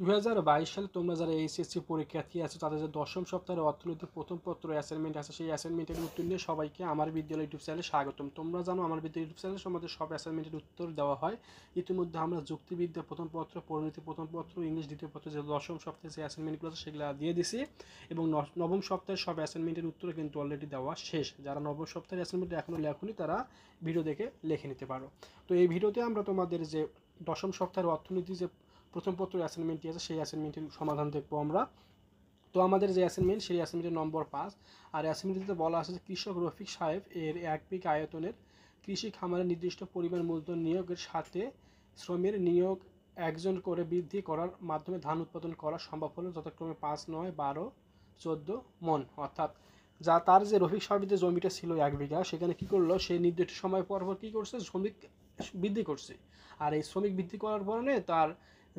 দু সালে তোমরা যারা এইচএসসি পরীক্ষার্থী আছো তাদের যে দশম সপ্তাহের অর্থনৈতিক প্রথম পত্র অ্যাসাইনমেন্ট আছে সেই অ্যাসাইনমেন্টের উত্তর নিয়ে সবাইকে আমার বিদ্যালয় ইউটিউব চ্যানেলে স্বাগতম তোমরা জানো আমার বিদ্যালয় ইউটিউব চ্যানেলে সম্বন্ধে সব অ্যাসাইনমেন্টের উত্তর দেওয়া হয় ইতিমধ্যে আমরা যুক্তিবিদ্যা প্রথম পত্র পরিণতি প্রথম পত্র ইংলিশ দ্বিতীয় পত্র যে দশম সপ্তাহে যে অ্যাসাইনমেন্টগুলো আছে সেগুলো দিয়ে দিছি এবং নবম সপ্তাহের সব অ্যাসাইনমেন্টের উত্তর কিন্তু অলরেডি দেওয়া শেষ যারা নবম সপ্তাহের অ্যাসাইনমেন্ট এখনও লেখনি তারা ভিডিও দেখে লিখে নিতে পারো তো এই ভিডিওতে আমরা তোমাদের যে দশম সপ্তাহের অর্থনীতি যে প্রথম পত্র অ্যাসাইনমেন্টটি আছে সেই অ্যাসাইনমেন্টের সমাধান দেখবো আমরা তো আমাদের যে অ্যাসাইনমেন্ট সেই অ্যাসাইনমেন্টের নম্বর পাঁচ আর অ্যাসাইনমেন্টটিতে বলা আছে যে কৃষক রফিক সাহেব এর এক বিঘ আয়তনের কৃষি খামারে নির্দিষ্ট পরিমাণ মূলধন নিয়োগের সাথে শ্রমের নিয়োগ একজন করে বৃদ্ধি করার মাধ্যমে ধান উৎপাদন করা সম্ভব হলো যথাক্রমে পাঁচ নয় বারো চোদ্দো মন অর্থাৎ যা তার যে রফিক সাহেবের যে জমিটা ছিল এক বিঘা সেখানে কি করলো সে নির্দিষ্ট সময় পর পর কী করছে শ্রমিক বৃদ্ধি করছে আর এই শ্রমিক বৃদ্ধি করার পরে তার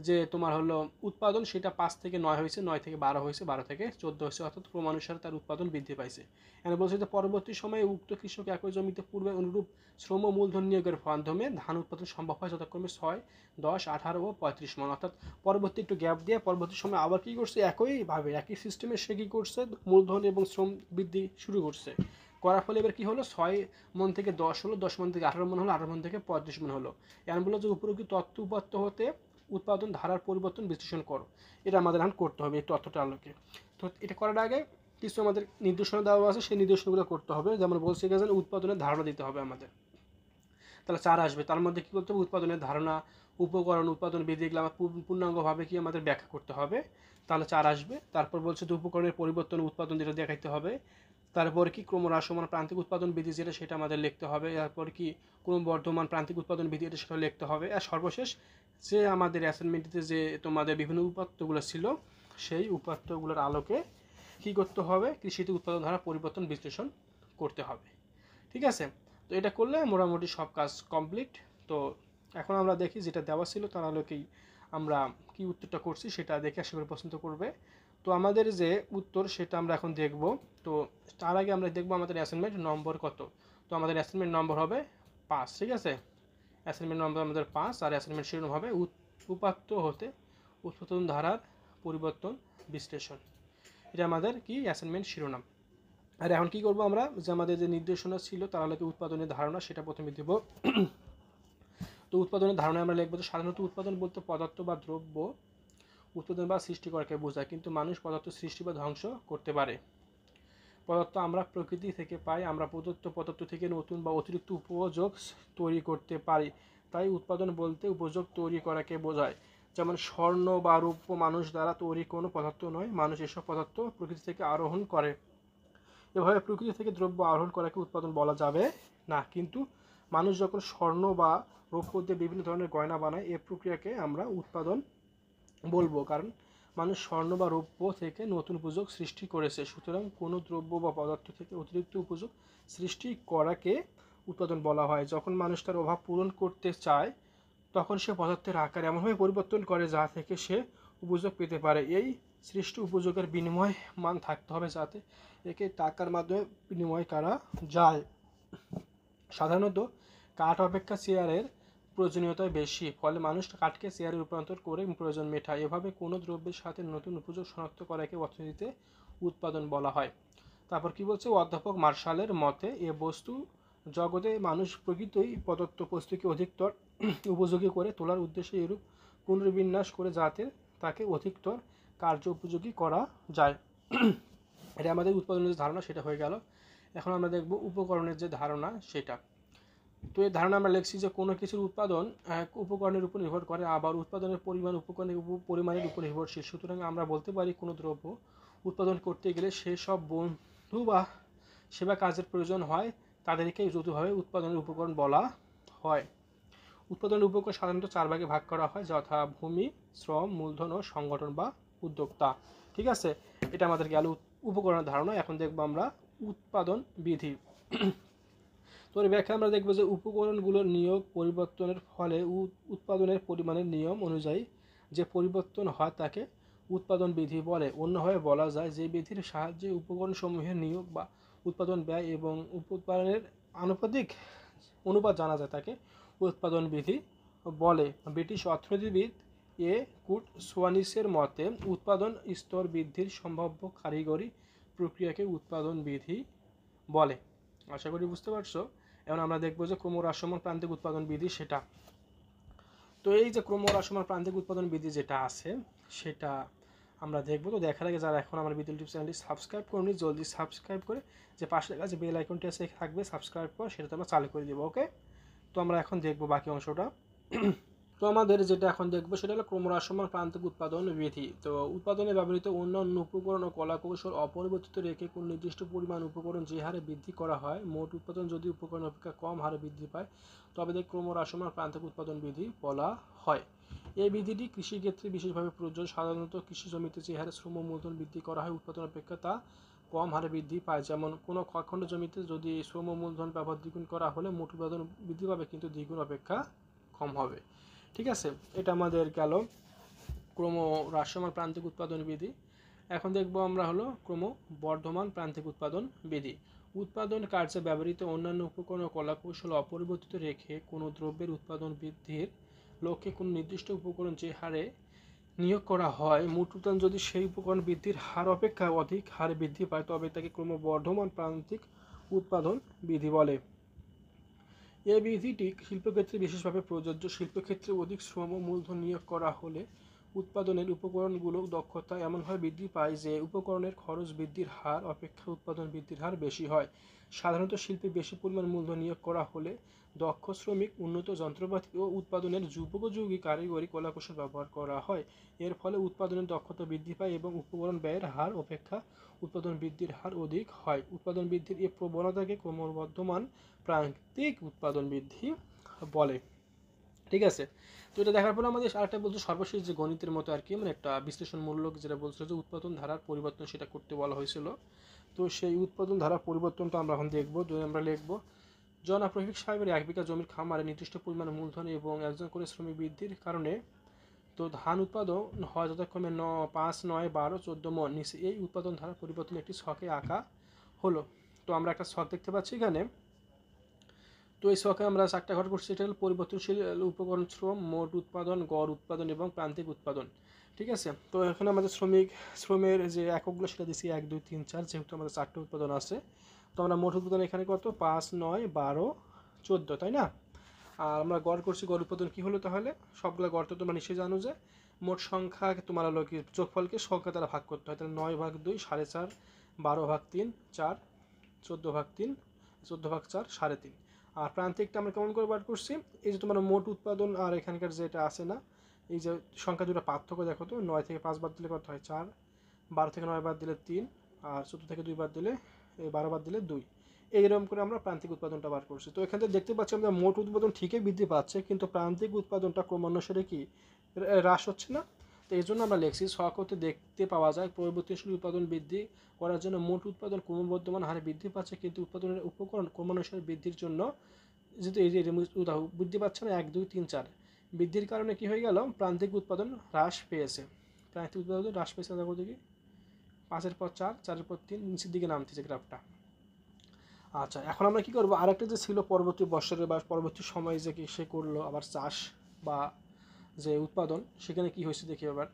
যে তোমার হলো উৎপাদন সেটা পাঁচ থেকে নয় হয়েছে নয় থেকে বারো হয়েছে বারো থেকে চোদ্দো হয়েছে অর্থাৎ ক্রমানুসারে তার উৎপাদন বৃদ্ধি পাইছে এখানে বলছে যে পরবর্তী সময়ে উক্ত কৃষক একই জমিতে পূর্বে অনুরূপ শ্রম মূলধন নিয়োগের মাধ্যমে ধান উৎপাদন সম্ভব হয় যথাক্রমে ছয় দশ আঠারো ও পঁয়ত্রিশ মন অর্থাৎ পরবর্তী একটু গ্যাপ দিয়ে পরবর্তী সময় আবার কী করছে একইভাবে একই সিস্টেমে সে কী করছে মূলধন এবং শ্রম বৃদ্ধি শুরু করছে করার ফলে এবার কী হলো ছয় মন থেকে দশ হলো দশ মন থেকে আঠারো মন হলো আঠারো মন থেকে পঁয়ত্রিশ মন হলো এমন বললো যে উপরোক্ত তত্ত্ব উপাত্ত হতে উৎপাদন ধারার পরিবর্তন বিশ্লেষণ করো এটা আমাদের এখন করতে হবে এই তথ্যটা আলোকে তো এটা করার আগে কিছু আমাদের নির্দেশনা দেওয়া আছে সেই নির্দেশনাগুলো করতে হবে যেমন বলছি গেছেন উৎপাদনের ধারণা দিতে হবে আমাদের তাহলে চার আসবে তার মধ্যে কী করতে হবে উৎপাদনের ধারণা উপকরণ উৎপাদন বিধিগুলো আমার পূর্ণাঙ্গভাবে কি আমাদের ব্যাখ্যা করতে হবে তাহলে চার আসবে তারপর বলছে যে উপকরণের পরিবর্তন উৎপাদন যেটা দেখাইতে হবে তারপর কি ক্রমহ্রাসমান প্রান্তিক উৎপাদন বিধি যেটা সেটা আমাদের লিখতে হবে এরপর কি ক্রমবর্ধমান প্রান্তিক উৎপাদন বিধি এটা সেটা লিখতে হবে আর সর্বশেষ যে আমাদের অ্যাসাইনমেন্টটিতে যে তোমাদের বিভিন্ন উপাত্তগুলো ছিল সেই উপাত্তগুলোর আলোকে কী করতে হবে কৃষিতে উৎপাদন ধারা পরিবর্তন বিশ্লেষণ করতে হবে ঠিক আছে তো এটা করলে মোটামুটি সব কাজ কমপ্লিট তো এখন আমরা দেখি যেটা দেওয়া ছিল তার আলোকেই আমরা কি উত্তরটা করছি সেটা দেখে আশা করি পছন্দ করবে তো আমাদের যে উত্তর সেটা আমরা এখন দেখব তো তার আগে আমরা দেখব আমাদের অ্যাসাইনমেন্ট নম্বর কত তো আমাদের অ্যাসাইনমেন্ট নম্বর হবে পাঁচ ঠিক আছে অ্যাসাইনমেন্ট নম্বর আমাদের পাঁচ আর অ্যাসাইনমেন্ট শিরোনাম হবে উপাত্ত হতে উৎপাদন ধারার পরিবর্তন বিশ্লেষণ এটা আমাদের কি অ্যাসাইনমেন্ট শিরোনাম আর এখন কি করব আমরা যে আমাদের যে নির্দেশনা ছিল তার হলো উৎপাদনের ধারণা সেটা প্রথমে দেব তো উৎপাদনের ধারণা আমরা লিখবো সাধারণত উৎপাদন বলতে পদার্থ বা দ্রব্য উৎপাদন বা সৃষ্টি করাকে বোঝায় কিন্তু মানুষ পদার্থ সৃষ্টি বা ধ্বংস করতে পারে পদার্থ আমরা প্রকৃতি থেকে পাই আমরা প্রদত্ত পদার্থ থেকে নতুন বা অতিরিক্ত উপযোগ তৈরি করতে পারি তাই উৎপাদন বলতে উপযোগ তৈরি করাকে বোঝায় যেমন স্বর্ণ বা রূপ মানুষ দ্বারা তৈরি কোনো পদার্থ নয় মানুষ এসব পদার্থ প্রকৃতি থেকে আরোহণ করে এভাবে প্রকৃতি থেকে দ্রব্য আরোহণ করাকে উৎপাদন বলা যাবে না কিন্তু মানুষ যখন স্বর্ণ বা রূপ দিয়ে বিভিন্ন ধরনের গয়না বানায় এ প্রক্রিয়াকে আমরা উৎপাদন বলবো কারণ মানুষ স্বর্ণ বা রৌপ্য থেকে নতুন উপযোগ সৃষ্টি করেছে সুতরাং কোনো দ্রব্য বা পদার্থ থেকে অতিরিক্ত উপযোগ সৃষ্টি করাকে উৎপাদন বলা হয় যখন মানুষ তার অভাব পূরণ করতে চায় তখন সে পদার্থের আকার এমনভাবে পরিবর্তন করে যা থেকে সে উপযোগ পেতে পারে এই সৃষ্ট উপযোগের বিনিময় মান থাকতে হবে যাতে একে টাকার মাধ্যমে বিনিময় করা যায় সাধারণত কাঠ অপেক্ষা চেয়ারের প্রয়োজনীয়তায় বেশি ফলে মানুষ কাঠকে চেয়ারে রূপান্তর করে প্রয়োজন মেটায় এভাবে কোনো দ্রব্যের সাথে নতুন উপযোগ শনাক্ত করাকে অর্থনীতিতে উৎপাদন বলা হয় তারপর কি বলছে অধ্যাপক মার্শালের মতে এ বস্তু জগতে মানুষ প্রকৃতই প্রদত্ত বস্তুকে অধিকতর উপযোগী করে তোলার উদ্দেশ্যে এরূপ পুনর্বিন্যাস করে যাতে তাকে অধিকতর কার্য উপযোগী করা যায় এটা আমাদের উৎপাদনের যে ধারণা সেটা হয়ে গেল এখন আমরা দেখব উপকরণের যে ধারণা সেটা তো এই ধারণা আমরা লিখছি যে কোনো কিছুর উৎপাদন উপকরণের উপর নির্ভর করে আবার উৎপাদনের পরিমাণ উপকরণের পরিমাণের উপর নির্ভরশীল সুতরাং আমরা বলতে পারি কোনো দ্রব্য উৎপাদন করতে গেলে সেসব বন্ধু বা সেবা কাজের প্রয়োজন হয় তাদেরকে যৌথভাবে উৎপাদনের উপকরণ বলা হয় উৎপাদনের উপকরণ সাধারণত চার ভাগে ভাগ করা হয় যথা ভূমি শ্রম মূলধন ও সংগঠন বা উদ্যোক্তা ঠিক আছে এটা আমাদের গেল উপকরণের ধারণা এখন দেখবো আমরা উৎপাদন বিধি তোর ব্যাখ্যা আমরা দেখব যে উপকরণগুলোর নিয়োগ পরিবর্তনের ফলে উৎপাদনের পরিমাণের নিয়ম অনুযায়ী যে পরিবর্তন হয় তাকে উৎপাদন বিধি বলে অন্যভাবে বলা যায় যে বিধির সাহায্যে উপকরণসমূহের নিয়োগ বা উৎপাদন ব্যয় এবং উৎপাদনের আনুপাতিক অনুপাত জানা যায় তাকে উৎপাদন বিধি বলে ব্রিটিশ অর্থনীতিবিদ এ কুট সোয়ানিসের মতে উৎপাদন স্তর বৃদ্ধির সম্ভাব্য কারিগরি প্রক্রিয়াকে উৎপাদন বিধি বলে আশা করি বুঝতে পারছো এখন আমরা দেখবো যে ক্রমহ্রাসমান প্রান্তিক উৎপাদন বিধি সেটা তো এই যে ক্রমহ্রাসমান প্রান্তিক উৎপাদন বিধি যেটা আছে সেটা আমরা দেখবো তো দেখার আগে যারা এখন আমার বিদ্যুৎ চ্যানেলটি সাবস্ক্রাইব করুন জলদি সাবস্ক্রাইব করে যে পাশে কাছে বেল আইকনটি আছে থাকবে সাবস্ক্রাইব করে সেটা আমরা চালু করে দেবো ওকে তো আমরা এখন দেখবো বাকি অংশটা তো আমাদের যেটা এখন দেখবো সেটা হলো ক্রমহ্রাসমান প্রান্তিক উৎপাদন বিধি তো উৎপাদনে ব্যবহৃত অন্যান্য উপকরণ ও কলাকৌশল অপরিবর্তিত রেখে কোন নির্দিষ্ট পরিমাণ উপকরণ যে হারে বৃদ্ধি করা হয় মোট উৎপাদন যদি উপকরণ অপেক্ষা কম হারে বৃদ্ধি পায় তবে দেখ ক্রমহ্রাসমান প্রান্তিক উৎপাদন বিধি বলা হয় এই বিধিটি কৃষিক্ষেত্রে বিশেষভাবে প্রয়োজন সাধারণত কৃষি জমিতে যে হারে শ্রম মূলধন বৃদ্ধি করা হয় উৎপাদন অপেক্ষা তা কম হারে বৃদ্ধি পায় যেমন কোনো খণ্ড জমিতে যদি শ্রম মূলধন ব্যবহার দ্বিগুণ করা হলে মোট উৎপাদন বৃদ্ধি পাবে কিন্তু দ্বিগুণ অপেক্ষা কম হবে ঠিক আছে এটা আমাদের গেল ক্রম হ্রাসমান প্রান্তিক উৎপাদন বিধি এখন দেখব আমরা হলো ক্রম বর্ধমান প্রান্তিক উৎপাদন বিধি উৎপাদন কার্যে ব্যবহৃত অন্যান্য উপকরণ ও কলাকৌশল অপরিবর্তিত রেখে কোনো দ্রব্যের উৎপাদন বৃদ্ধির লক্ষ্যে কোনো নির্দিষ্ট উপকরণ যে হারে নিয়োগ করা হয় মোট উৎপাদন যদি সেই উপকরণ বৃদ্ধির হার অপেক্ষা অধিক হারে বৃদ্ধি পায় তবে তাকে ক্রম বর্ধমান প্রান্তিক উৎপাদন বিধি বলে এবিজিটি শিল্পক্ষেত্রে বিশেষভাবে প্রযোজ্য শিল্পক্ষেত্রে অধিক শ্রম ও মূলধন নিয়োগ করা হলে উৎপাদনের উপকরণগুলোর দক্ষতা এমনভাবে বৃদ্ধি পায় যে উপকরণের খরচ বৃদ্ধির হার অপেক্ষা উৎপাদন বৃদ্ধির হার বেশি হয় সাধারণত শিল্পে বেশি পরিমাণ মূলধন নিয়োগ করা হলে দক্ষ শ্রমিক উন্নত যন্ত্রপাতি ও উৎপাদনের যুবোপযোগী কারিগরি কলাকৌশল ব্যবহার করা হয় এর ফলে উৎপাদনের দক্ষতা বৃদ্ধি পায় এবং উপকরণ ব্যয়ের হার অপেক্ষা উৎপাদন বৃদ্ধির হার অধিক হয় উৎপাদন বৃদ্ধির এ প্রবণতাকে ক্রমবর্ধমান প্রান্তিক উৎপাদন বৃদ্ধি বলে ঠিক আছে তো এটা দেখার পরে আমাদের আরেকটা বলছে সর্বশেষ যে গণিতের মতো আর কি মানে একটা বিশ্লেষণমূলক যেটা বলছিল যে উৎপাদন ধারার পরিবর্তন সেটা করতে বলা হয়েছিল তো সেই উৎপাদন ধারার পরিবর্তনটা আমরা এখন দেখব যদি আমরা লিখবো জন সাহেবের এক বিঘা জমির খামারে নির্দিষ্ট পরিমাণ মূলধন এবং একজন করে শ্রমিক বৃদ্ধির কারণে তো ধান উৎপাদন হয় যথাক্রমে ন পাঁচ নয় বারো চোদ্দো মন নিচে এই উৎপাদন ধারা পরিবর্তন একটি শখে আঁকা হলো তো আমরা একটা শখ দেখতে পাচ্ছি এখানে তো এই সকালে আমরা চারটা ঘর করছি এটা হলো পরিবর্তনশীল উপকরণ শ্রম মোট উৎপাদন গড় উৎপাদন এবং প্রান্তিক উৎপাদন ঠিক আছে তো এখন আমাদের শ্রমিক শ্রমের যে এককগুলো সেটা দিচ্ছি এক দুই তিন চার যেহেতু আমাদের চারটে উৎপাদন আছে তো আমরা মোট উৎপাদন এখানে কত পাঁচ নয় বারো চোদ্দো তাই না আর আমরা গড় করছি গড় উৎপাদন কী হলো তাহলে সবগুলো গড় তো তোমরা নিশ্চয়ই জানো যে মোট সংখ্যা তোমার হলো কি যোগফলকে সংখ্যা দ্বারা ভাগ করতে হয় তাহলে নয় ভাগ দুই সাড়ে চার বারো ভাগ তিন চার চোদ্দো ভাগ তিন চোদ্দো ভাগ চার সাড়ে তিন আর প্রান্তিকটা আমরা কেমন করে বার করছি এই যে তোমার মোট উৎপাদন আর এখানকার যেটা আছে না এই যে সংখ্যা দুটো পার্থক্য দেখো তো নয় থেকে পাঁচ বাদ দিলে কত হয় চার বারো থেকে নয় বাদ দিলে তিন আর চোদ্দো থেকে দুই বাদ দিলে বারো বাদ দিলে দুই এইরকম করে আমরা প্রান্তিক উৎপাদনটা বার করছি তো এখান থেকে দেখতে পাচ্ছি আমরা মোট উৎপাদন ঠিকই বৃদ্ধি পাচ্ছে কিন্তু প্রান্তিক উৎপাদনটা ক্রমানুসারে কি হ্রাস হচ্ছে না তো এই জন্য আমরা লেখছি সহক দেখতে পাওয়া যায় পরিবর্তনশীল উৎপাদন বৃদ্ধি করার জন্য মোট উৎপাদন ক্রমবর্ধমান হারে বৃদ্ধি পাচ্ছে কিন্তু উৎপাদনের উপকরণ ক্রমানুসারে বৃদ্ধির জন্য যেহেতু এই যে বৃদ্ধি পাচ্ছে না এক দুই তিন চার বৃদ্ধির কারণে কি হয়ে গেল প্রান্তিক উৎপাদন হ্রাস পেয়েছে প্রান্তিক উৎপাদন হ্রাস পেয়েছে মানে দেখো দেখি পাঁচের পর চার চারের পর তিন নিচের দিকে নামতেছে গ্রাফটা আচ্ছা এখন আমরা কি করবো আরেকটা যে ছিল পরবর্তী বছরে বা পরবর্তী সময়ে যে সে করলো আবার চাষ বা যে উৎপাদন সেখানে কি হয়েছে দেখি এবার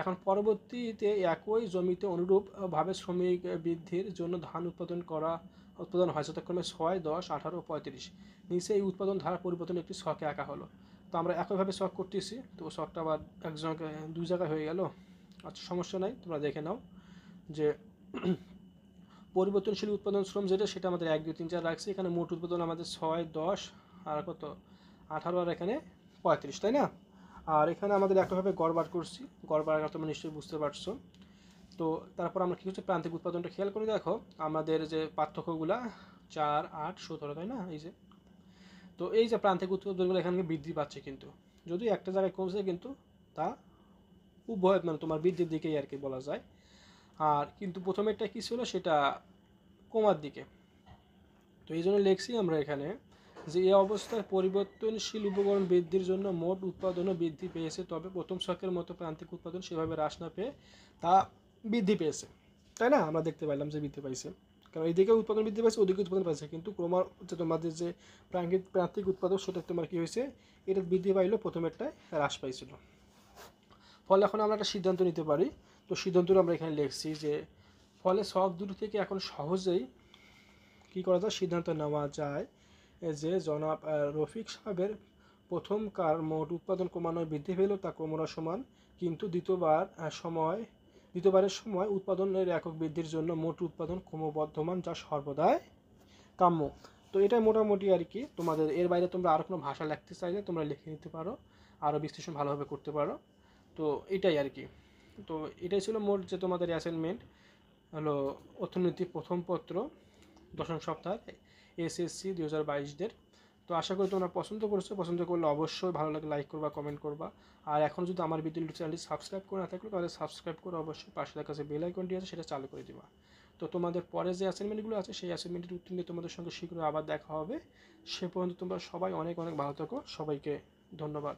এখন পরবর্তীতে একই জমিতে অনুরূপভাবে শ্রমিক বৃদ্ধির জন্য ধান উৎপাদন করা উৎপাদন হয় যথাক্রমে ছয় দশ আঠারো পঁয়ত্রিশ নিচে এই উৎপাদন ধারা পরিবর্তন একটি শখে আঁকা হলো তো আমরা একইভাবে শখ করতেছি তো শখটা আবার এক জায়গায় দুই জায়গায় হয়ে গেল আচ্ছা সমস্যা নাই তোমরা দেখে নাও যে পরিবর্তনশীল উৎপাদন শ্রম যেটা সেটা আমাদের এক দুই তিন চার রাখছি এখানে মোট উৎপাদন আমাদের ছয় দশ আর কত আঠারো আর এখানে পঁয়ত্রিশ তাই না আর এখানে আমাদের একটাভাবে গড় বার করছি গড় বার তোমরা নিশ্চয়ই বুঝতে পারছো তো তারপর আমরা কী করছি প্রান্তিক উৎপাদনটা খেয়াল করে দেখো আমাদের যে পার্থক্যগুলা চার আট সতেরো তাই না এই যে তো এই যে প্রান্তিক উৎপাদনগুলো এখানে বৃদ্ধি পাচ্ছে কিন্তু যদি একটা জায়গায় কমছে কিন্তু তা উভয় মানে তোমার বৃদ্ধির দিকেই আর কি বলা যায় আর কিন্তু প্রথমেরটা কী ছিল সেটা কমার দিকে তো এই জন্য লিখছি আমরা এখানে যে এ অবস্থায় পরিবর্তনশীল উপকরণ বৃদ্ধির জন্য মোট উৎপাদনও বৃদ্ধি পেয়েছে তবে প্রথম শখের মতো প্রান্তিক উৎপাদন সেভাবে হ্রাস না পেয়ে তা বৃদ্ধি পেয়েছে তাই না আমরা দেখতে পাইলাম যে বৃদ্ধি পাইছে কারণ এদিকে উৎপাদন বৃদ্ধি পাইছে ওদিকে উৎপাদন পাইছে কিন্তু ক্রমা যে তোমাদের যে প্রাঙ্গিক প্রান্তিক উৎপাদন সেটা তোমার কী হয়েছে এটা বৃদ্ধি পাইলো প্রথমেরটায় হ্রাস পাইছিল ফলে এখন আমরা একটা সিদ্ধান্ত নিতে পারি তো সিদ্ধান্তটা আমরা এখানে লিখছি যে ফলে সব দুটো থেকে এখন সহজেই কী করা যায় সিদ্ধান্ত নেওয়া যায় যে জনাব রফিক সাহেবের কার মোট উৎপাদন ক্রমান্বয়ে বৃদ্ধি পেল তা ক্রমরা সমান কিন্তু দ্বিতীয়বার সময় দ্বিতীয়বারের সময় উৎপাদনের একক বৃদ্ধির জন্য মোট উৎপাদন ক্রমবর্ধমান যা সর্বদাই কাম্য তো এটা মোটামুটি আর কি তোমাদের এর বাইরে তোমরা আর কোনো ভাষা লিখতে চাইলে তোমরা লিখে নিতে পারো আরও বিশ্লেষণ ভালোভাবে করতে পারো তো এটাই আর কি তো এটাই ছিল মোট যে তোমাদের অ্যাসাইনমেন্ট হলো অর্থনীতি প্রথম পত্র দশম সপ্তাহ এসএসসি দু হাজার বাইশদের তো আশা করি তোমরা পছন্দ করছো পছন্দ করলে অবশ্যই ভালো লাগে লাইক করবা কমেন্ট করবা আর এখন যদি আমার বিদ্যুৎ ইউটিউব চ্যানেলটি সাবস্ক্রাইব করে না থাকলে তাহলে সাবস্ক্রাইব করে অবশ্যই পাশে দেখা কাছে বেল আইকনটি আছে সেটা চালু করে দিবা তো তোমাদের পরে যে অ্যাসাইনমেন্টগুলো আছে সেই অ্যাসাইনমেন্টের উত্তর নিয়ে তোমাদের সঙ্গে শীঘ্রই আবার দেখা হবে সে পর্যন্ত তোমরা সবাই অনেক অনেক ভালো থাকো সবাইকে ধন্যবাদ